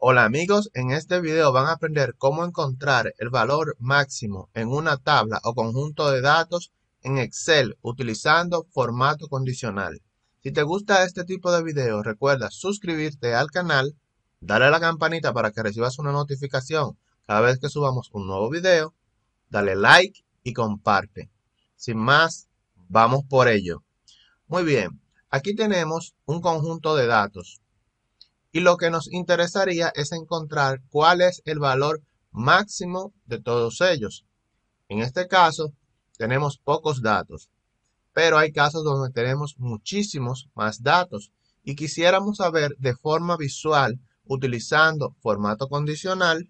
Hola amigos, en este video van a aprender cómo encontrar el valor máximo en una tabla o conjunto de datos en Excel utilizando formato condicional. Si te gusta este tipo de videos, recuerda suscribirte al canal, darle a la campanita para que recibas una notificación cada vez que subamos un nuevo video, dale like y comparte. Sin más, vamos por ello. Muy bien, aquí tenemos un conjunto de datos y lo que nos interesaría es encontrar cuál es el valor máximo de todos ellos. En este caso, tenemos pocos datos, pero hay casos donde tenemos muchísimos más datos y quisiéramos saber de forma visual, utilizando formato condicional,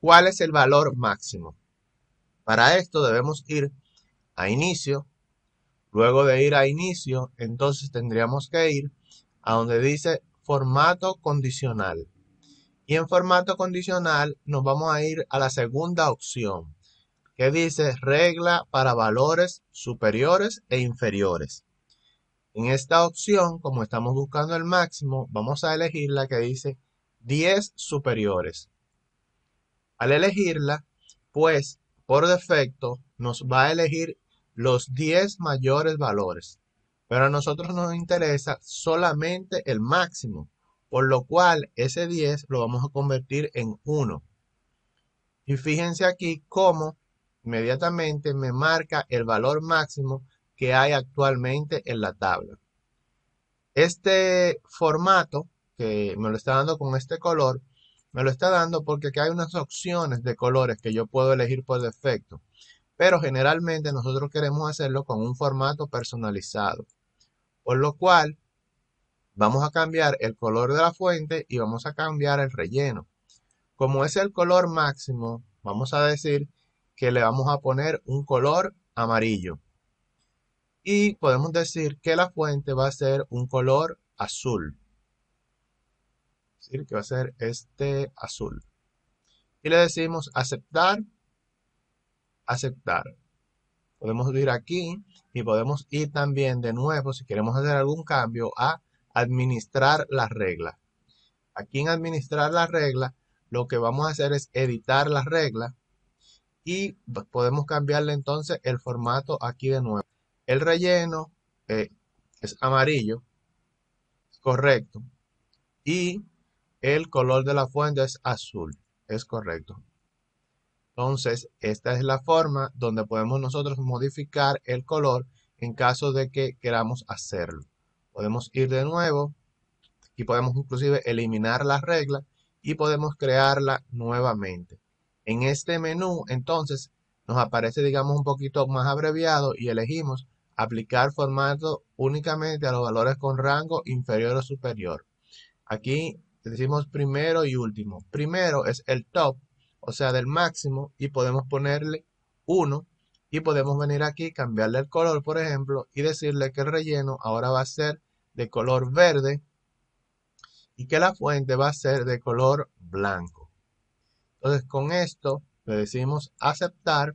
cuál es el valor máximo. Para esto debemos ir a inicio, luego de ir a inicio, entonces tendríamos que ir a donde dice formato condicional. Y en formato condicional nos vamos a ir a la segunda opción, que dice regla para valores superiores e inferiores. En esta opción, como estamos buscando el máximo, vamos a elegir la que dice 10 superiores. Al elegirla, pues por defecto nos va a elegir los 10 mayores valores. Pero a nosotros nos interesa solamente el máximo, por lo cual ese 10 lo vamos a convertir en 1. Y fíjense aquí cómo inmediatamente me marca el valor máximo que hay actualmente en la tabla. Este formato que me lo está dando con este color, me lo está dando porque aquí hay unas opciones de colores que yo puedo elegir por defecto. Pero generalmente nosotros queremos hacerlo con un formato personalizado. Por lo cual, vamos a cambiar el color de la fuente y vamos a cambiar el relleno. Como es el color máximo, vamos a decir que le vamos a poner un color amarillo. Y podemos decir que la fuente va a ser un color azul. Es decir, que va a ser este azul. Y le decimos aceptar, aceptar. Podemos ir aquí y podemos ir también de nuevo, si queremos hacer algún cambio, a administrar la regla. Aquí en administrar la regla, lo que vamos a hacer es editar la regla y podemos cambiarle entonces el formato aquí de nuevo. El relleno eh, es amarillo, correcto. Y el color de la fuente es azul, es correcto. Entonces, esta es la forma donde podemos nosotros modificar el color en caso de que queramos hacerlo. Podemos ir de nuevo y podemos inclusive eliminar la regla y podemos crearla nuevamente. En este menú, entonces, nos aparece, digamos, un poquito más abreviado y elegimos aplicar formato únicamente a los valores con rango inferior o superior. Aquí decimos primero y último. Primero es el top, o sea, del máximo, y podemos ponerle 1 y podemos venir aquí, cambiarle el color, por ejemplo, y decirle que el relleno ahora va a ser de color verde y que la fuente va a ser de color blanco. Entonces, con esto le decimos aceptar.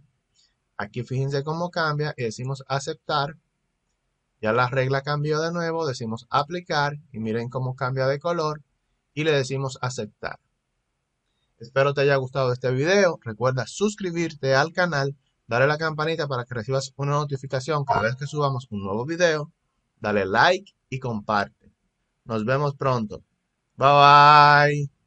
Aquí fíjense cómo cambia y decimos aceptar. Ya la regla cambió de nuevo, decimos aplicar y miren cómo cambia de color y le decimos aceptar. Espero te haya gustado este video. Recuerda suscribirte al canal, darle la campanita para que recibas una notificación cada vez que subamos un nuevo video. Dale like y comparte. Nos vemos pronto. Bye bye.